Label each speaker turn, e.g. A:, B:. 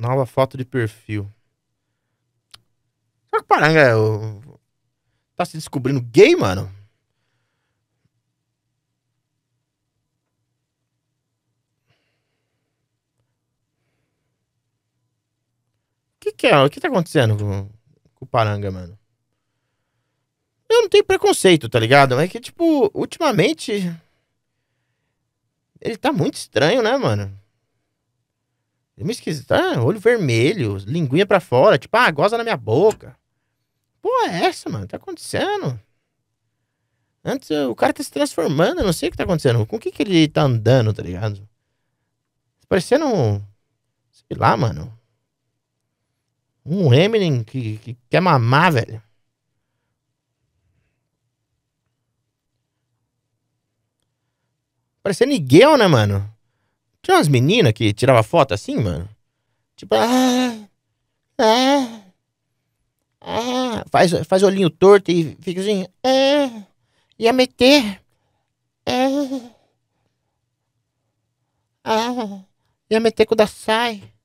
A: Nova foto de perfil. Só que o Paranga é tá se descobrindo gay, mano? O que, que é? O que tá acontecendo com, com o Paranga, mano? Eu não tenho preconceito, tá ligado? É que, tipo, ultimamente. Ele tá muito estranho, né, mano? É meio esquisito. Ah, olho vermelho, linguinha pra fora, tipo, ah, goza na minha boca. Pô, é essa, mano? Tá acontecendo? Antes o cara tá se transformando, eu não sei o que tá acontecendo. Com o que, que ele tá andando, tá ligado? Parecendo um. Sei lá, mano. Um Eminem que, que quer mamar, velho. Parecendo Miguel, né, mano? Tinha umas meninas que tirava foto assim,
B: mano.
C: Tipo, ah, ah, ah.
B: Faz, faz olhinho torto e fica assim,
C: ah, ia meter, ah, ah, ia meter com o da sai.